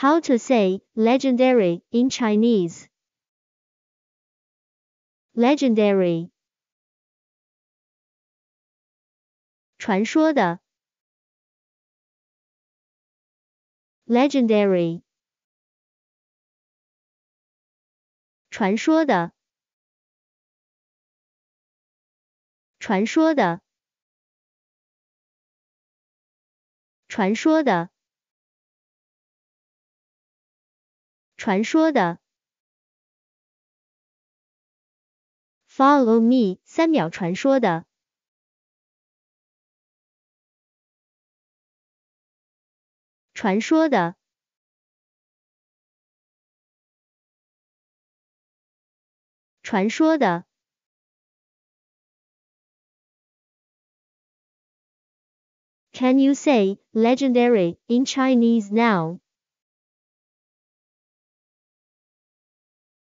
How to say legendary in Chinese? Legendary. 传说的 legendary 传说的传说的传说的传说的。Follow me，三秒传说的。传说的。传说的。Can you say legendary in Chinese now?